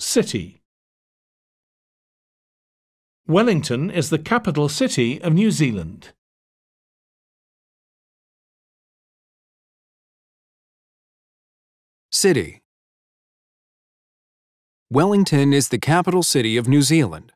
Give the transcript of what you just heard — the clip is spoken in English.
City Wellington is the capital city of New Zealand. City Wellington is the capital city of New Zealand.